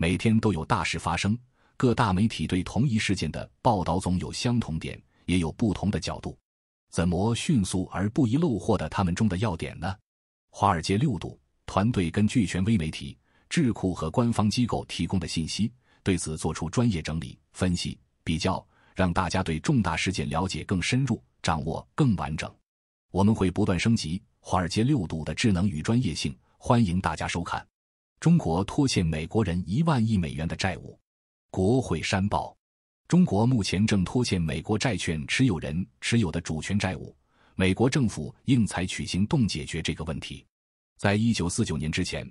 每天都有大事发生，各大媒体对同一事件的报道总有相同点，也有不同的角度。怎么迅速而不遗漏获得他们中的要点呢？华尔街六度团队根据权威媒体、智库和官方机构提供的信息，对此做出专业整理、分析、比较，让大家对重大事件了解更深入，掌握更完整。我们会不断升级华尔街六度的智能与专业性，欢迎大家收看。中国拖欠美国人一万亿美元的债务，国会山报。中国目前正拖欠美国债券持有人持有的主权债务，美国政府应采取行动解决这个问题。在一九四九年之前，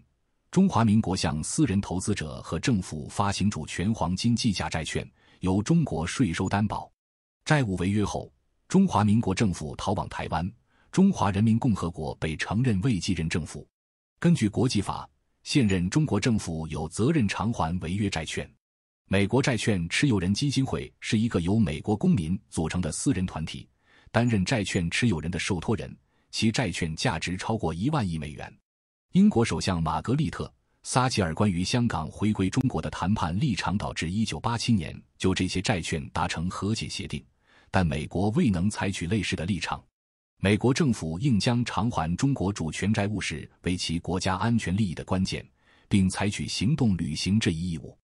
中华民国向私人投资者和政府发行主权黄金计价债券，由中国税收担保。债务违约后，中华民国政府逃往台湾，中华人民共和国被承认未继任政府。根据国际法。现任中国政府有责任偿还违约债券。美国债券持有人基金会是一个由美国公民组成的私人团体，担任债券持有人的受托人，其债券价值超过一万亿美元。英国首相玛格丽特·撒切尔关于香港回归中国的谈判立场，导致1987年就这些债券达成和解协定，但美国未能采取类似的立场。美国政府应将偿还中国主权债务视为其国家安全利益的关键，并采取行动履行这一义务。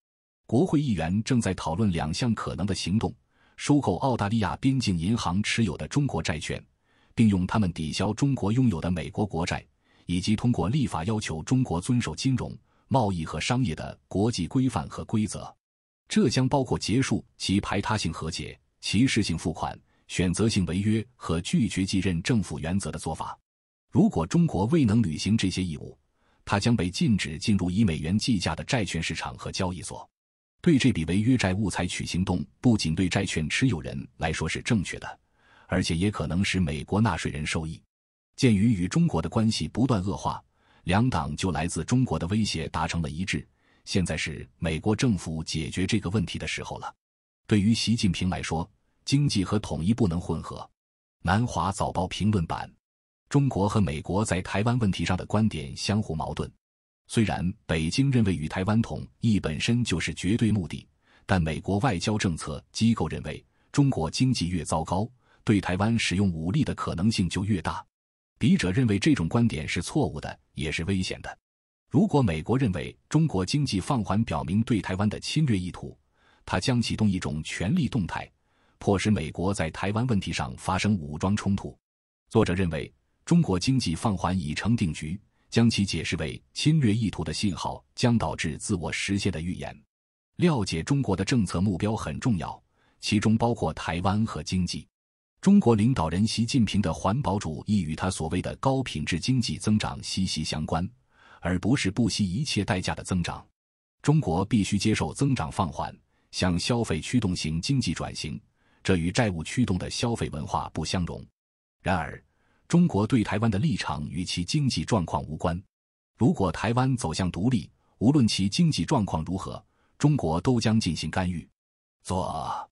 国会议员正在讨论两项可能的行动：收购澳大利亚边境银行持有的中国债券，并用它们抵消中国拥有的美国国债；以及通过立法要求中国遵守金融、贸易和商业的国际规范和规则。这将包括结束其排他性和解、歧视性付款。选择性违约和拒绝继任政府原则的做法。如果中国未能履行这些义务，它将被禁止进入以美元计价的债券市场和交易所。对这笔违约债务采取行动，不仅对债券持有人来说是正确的，而且也可能使美国纳税人受益。鉴于与中国的关系不断恶化，两党就来自中国的威胁达成了一致。现在是美国政府解决这个问题的时候了。对于习近平来说。经济和统一不能混合，《南华早报》评论版：中国和美国在台湾问题上的观点相互矛盾。虽然北京认为与台湾统一本身就是绝对目的，但美国外交政策机构认为，中国经济越糟糕，对台湾使用武力的可能性就越大。笔者认为这种观点是错误的，也是危险的。如果美国认为中国经济放缓表明对台湾的侵略意图，它将启动一种权力动态。迫使美国在台湾问题上发生武装冲突。作者认为，中国经济放缓已成定局，将其解释为侵略意图的信号将导致自我实现的预言。了解中国的政策目标很重要，其中包括台湾和经济。中国领导人习近平的环保主义与他所谓的高品质经济增长息息相关，而不是不惜一切代价的增长。中国必须接受增长放缓，向消费驱动型经济转型。这与债务驱动的消费文化不相容。然而，中国对台湾的立场与其经济状况无关。如果台湾走向独立，无论其经济状况如何，中国都将进行干预。作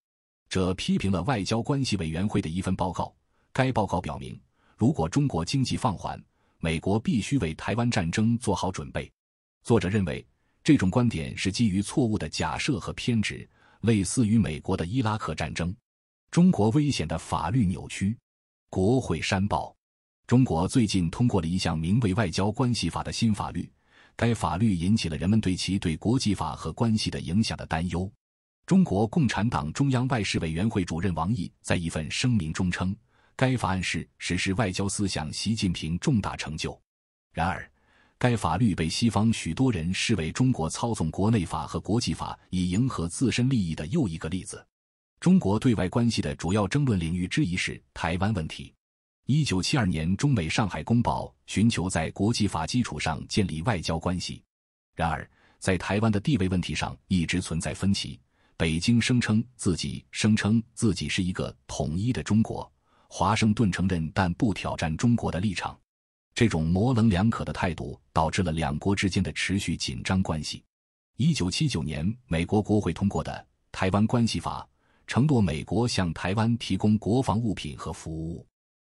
者批评了外交关系委员会的一份报告。该报告表明，如果中国经济放缓，美国必须为台湾战争做好准备。作者认为，这种观点是基于错误的假设和偏执，类似于美国的伊拉克战争。中国危险的法律扭曲，国会山报。中国最近通过了一项名为《外交关系法》的新法律，该法律引起了人们对其对国际法和关系的影响的担忧。中国共产党中央外事委员会主任王毅在一份声明中称，该法案是实施外交思想习近平重大成就。然而，该法律被西方许多人视为中国操纵国内法和国际法以迎合自身利益的又一个例子。中国对外关系的主要争论领域之一是台湾问题。一九七二年，中美上海公报寻求在国际法基础上建立外交关系，然而在台湾的地位问题上一直存在分歧。北京声称自己声称自己是一个统一的中国，华盛顿承认但不挑战中国的立场。这种模棱两可的态度导致了两国之间的持续紧张关系。一九七九年，美国国会通过的《台湾关系法》。承诺美国向台湾提供国防物品和服务，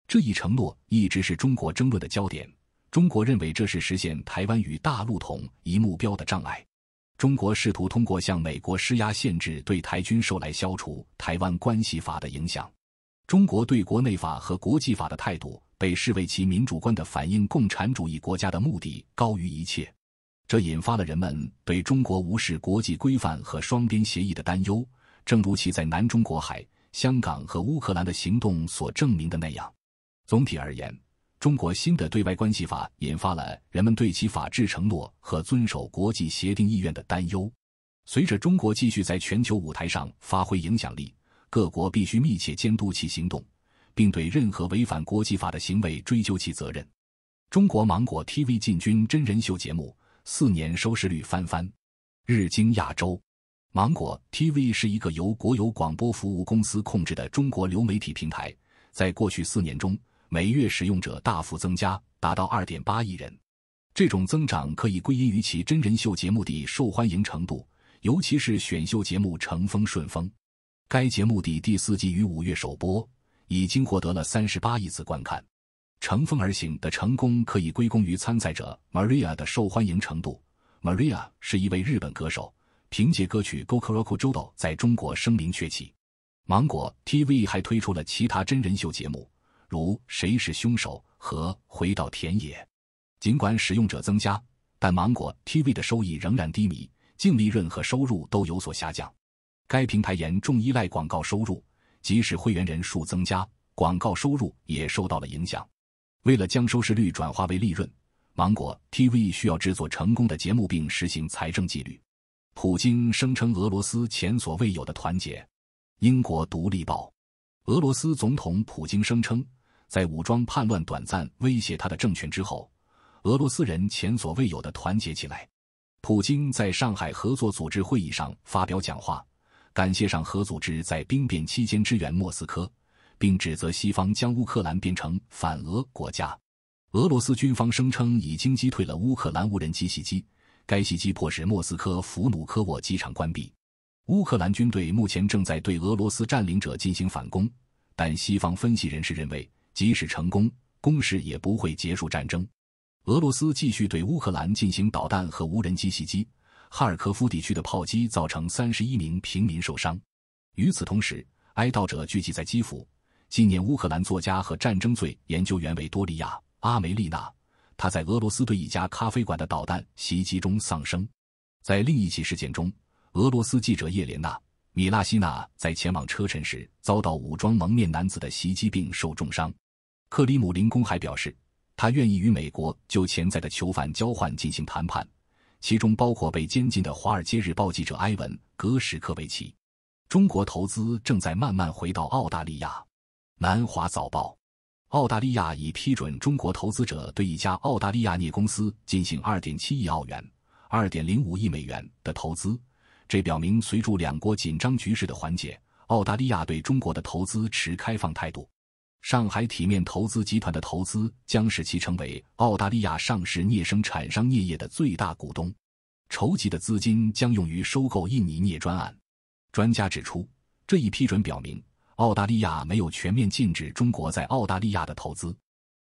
这一承诺一直是中国争论的焦点。中国认为这是实现台湾与大陆统一目标的障碍。中国试图通过向美国施压，限制对台军售来消除台湾关系法的影响。中国对国内法和国际法的态度被视为其民主观的反映。共产主义国家的目的高于一切，这引发了人们对中国无视国际规范和双边协议的担忧。正如其在南中国海、香港和乌克兰的行动所证明的那样，总体而言，中国新的对外关系法引发了人们对其法治承诺和遵守国际协定意愿的担忧。随着中国继续在全球舞台上发挥影响力，各国必须密切监督其行动，并对任何违反国际法的行为追究其责任。中国芒果 TV 进军真人秀节目，四年收视率翻番。日经亚洲。芒果 TV 是一个由国有广播服务公司控制的中国流媒体平台。在过去四年中，每月使用者大幅增加，达到2.8亿人。这种增长可以归因于其真人秀节目的受欢迎程度，尤其是选秀节目《乘风顺风》。该节目的第四季于五月首播，已经获得了38亿次观看。《乘风而行》的成功可以归功于参赛者 Maria 的受欢迎程度。Maria 是一位日本歌手。凭借歌曲《Go k u r a o k o d o 在中国声名鹊起，芒果 TV 还推出了其他真人秀节目，如《谁是凶手》和《回到田野》。尽管使用者增加，但芒果 TV 的收益仍然低迷，净利润和收入都有所下降。该平台严重依赖广告收入，即使会员人数增加，广告收入也受到了影响。为了将收视率转化为利润，芒果 TV 需要制作成功的节目并实行财政纪律。普京声称俄罗斯前所未有的团结。英国《独立报》：俄罗斯总统普京声称，在武装叛乱短暂威胁他的政权之后，俄罗斯人前所未有的团结起来。普京在上海合作组织会议上发表讲话，感谢上合组织在兵变期间支援莫斯科，并指责西方将乌克兰变成反俄国家。俄罗斯军方声称已经击退了乌克兰无人机袭击。该袭击迫使莫斯科弗努科沃机场关闭。乌克兰军队目前正在对俄罗斯占领者进行反攻，但西方分析人士认为，即使成功，攻势也不会结束战争。俄罗斯继续对乌克兰进行导弹和无人机袭击，哈尔科夫地区的炮击造成三十一名平民受伤。与此同时，哀悼者聚集在基辅，纪念乌克兰作家和战争罪研究员维多利亚·阿梅丽娜。他在俄罗斯对一家咖啡馆的导弹袭击中丧生，在另一起事件中，俄罗斯记者叶莲娜·米拉希娜在前往车臣时遭到武装蒙面男子的袭击并受重伤。克里姆林宫还表示，他愿意与美国就潜在的囚犯交换进行谈判，其中包括被监禁的《华尔街日报》记者埃文·格什科维奇。中国投资正在慢慢回到澳大利亚，《南华早报》。澳大利亚已批准中国投资者对一家澳大利亚镍公司进行2.7亿澳元、2.05亿美元的投资，这表明随着两国紧张局势的缓解，澳大利亚对中国的投资持开放态度。上海体面投资集团的投资将使其成为澳大利亚上市镍生产商镍业的最大股东。筹集的资金将用于收购印尼镍专案。专家指出，这一批准表明。澳大利亚没有全面禁止中国在澳大利亚的投资，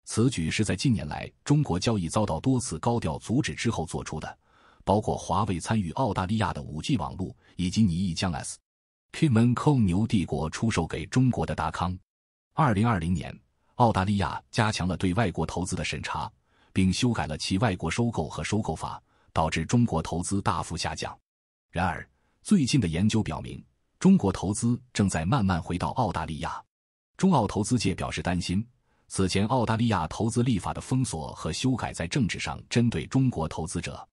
此举是在近年来中国交易遭到多次高调阻止之后做出的，包括华为参与澳大利亚的 5G 网络，以及尼亿将 s k i m c o n 牛帝国出售给中国的达康。2020年，澳大利亚加强了对外国投资的审查，并修改了其外国收购和收购法，导致中国投资大幅下降。然而，最近的研究表明。中国投资正在慢慢回到澳大利亚，中澳投资界表示担心。此前，澳大利亚投资立法的封锁和修改在政治上针对中国投资者。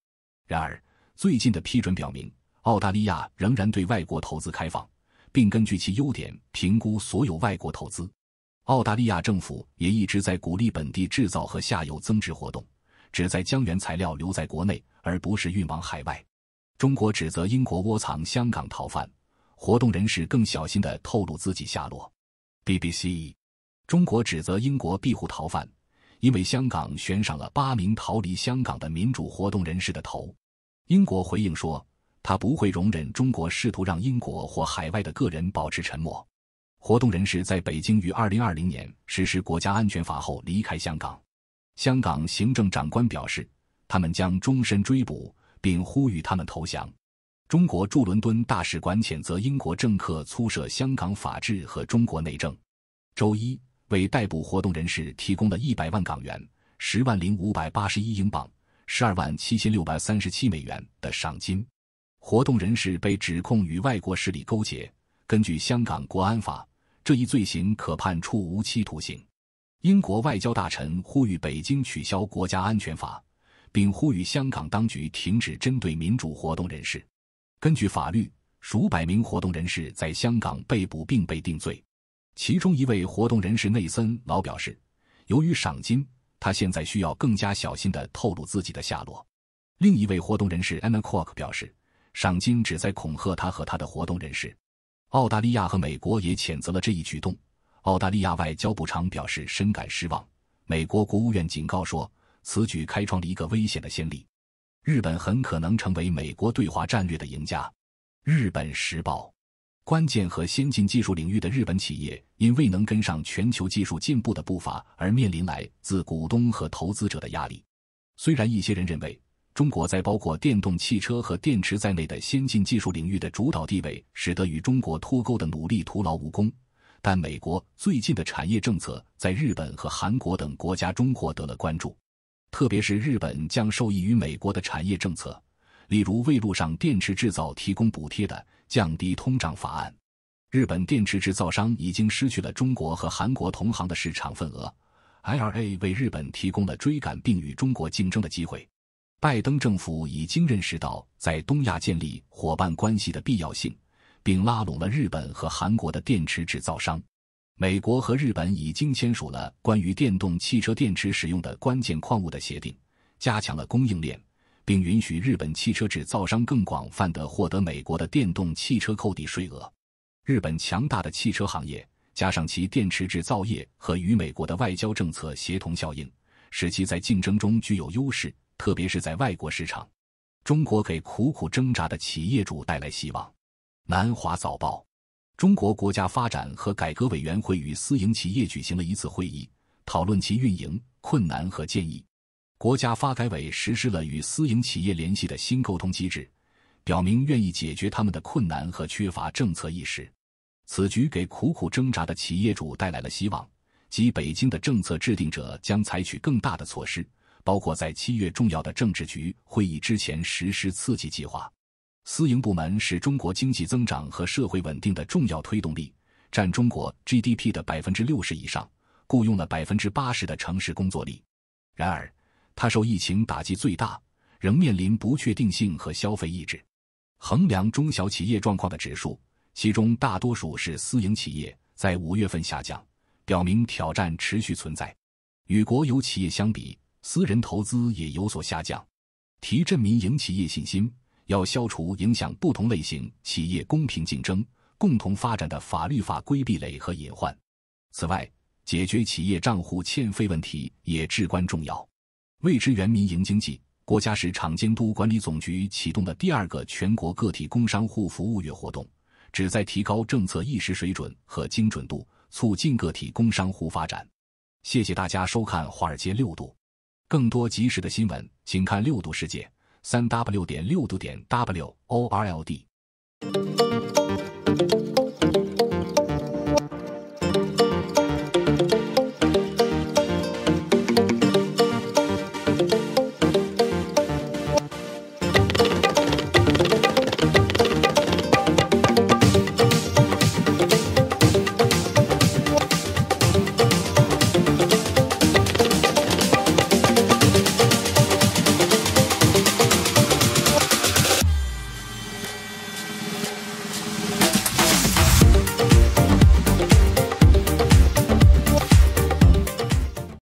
然而，最近的批准表明，澳大利亚仍然对外国投资开放，并根据其优点评估所有外国投资。澳大利亚政府也一直在鼓励本地制造和下游增值活动，旨在将原材料留在国内而不是运往海外。中国指责英国窝藏香港逃犯。活动人士更小心的透露自己下落。BBC，中国指责英国庇护逃犯，因为香港悬赏了八名逃离香港的民主活动人士的头。英国回应说，他不会容忍中国试图让英国或海外的个人保持沉默。活动人士在北京于二零二零年实施国家安全法后离开香港。香港行政长官表示，他们将终身追捕，并呼吁他们投降。中国驻伦敦大使馆谴责英国政客粗涉香港法治和中国内政。周一，为逮捕活动人士提供了一百万港元、十万零五百八十一英镑、十二万七千六百三十七美元的赏金。活动人士被指控与外国势力勾结，根据香港国安法，这一罪行可判处无期徒刑。英国外交大臣呼吁北京取消国家安全法，并呼吁香港当局停止针对民主活动人士。根据法律，数百名活动人士在香港被捕并被定罪。其中一位活动人士内森劳表示，由于赏金，他现在需要更加小心地透露自己的下落。另一位活动人士安娜科克表示，赏金旨在恐吓他和他的活动人士。澳大利亚和美国也谴责了这一举动。澳大利亚外交部长表示深感失望。美国国务院警告说，此举开创了一个危险的先例。日本很可能成为美国对华战略的赢家，《日本时报》关键和先进技术领域的日本企业因未能跟上全球技术进步的步伐而面临来自股东和投资者的压力。虽然一些人认为，中国在包括电动汽车和电池在内的先进技术领域的主导地位使得与中国脱钩的努力徒劳无功，但美国最近的产业政策在日本和韩国等国家中获得了关注。特别是日本将受益于美国的产业政策，例如为路上电池制造提供补贴的降低通胀法案。日本电池制造商已经失去了中国和韩国同行的市场份额，IRA 为日本提供了追赶并与中国竞争的机会。拜登政府已经认识到在东亚建立伙伴关系的必要性，并拉拢了日本和韩国的电池制造商。美国和日本已经签署了关于电动汽车电池使用的关键矿物的协定，加强了供应链，并允许日本汽车制造商更广泛的获得美国的电动汽车扣抵税额。日本强大的汽车行业，加上其电池制造业和与美国的外交政策协同效应，使其在竞争中具有优势，特别是在外国市场。中国给苦苦挣扎的企业主带来希望。南华早报。中国国家发展和改革委员会与私营企业举行了一次会议，讨论其运营困难和建议。国家发改委实施了与私营企业联系的新沟通机制，表明愿意解决他们的困难和缺乏政策意识。此举给苦苦挣扎的企业主带来了希望，即北京的政策制定者将采取更大的措施，包括在七月重要的政治局会议之前实施刺激计划。私营部门是中国经济增长和社会稳定的重要推动力，占中国 GDP 的百分之六十以上，雇佣了百分之八十的城市工作力。然而，它受疫情打击最大，仍面临不确定性和消费抑制。衡量中小企业状况的指数，其中大多数是私营企业，在五月份下降，表明挑战持续存在。与国有企业相比，私人投资也有所下降，提振民营企业信心。要消除影响不同类型企业公平竞争、共同发展的法律法规壁垒和隐患。此外，解决企业账户欠费问题也至关重要。未知源民营经济，国家市场监督管理总局启动的第二个全国个体工商户服务月活动，旨在提高政策意识水准和精准度，促进个体工商户发展。谢谢大家收看《华尔街六度》，更多及时的新闻，请看《六度世界》。三 w 点六度点 w o r l d。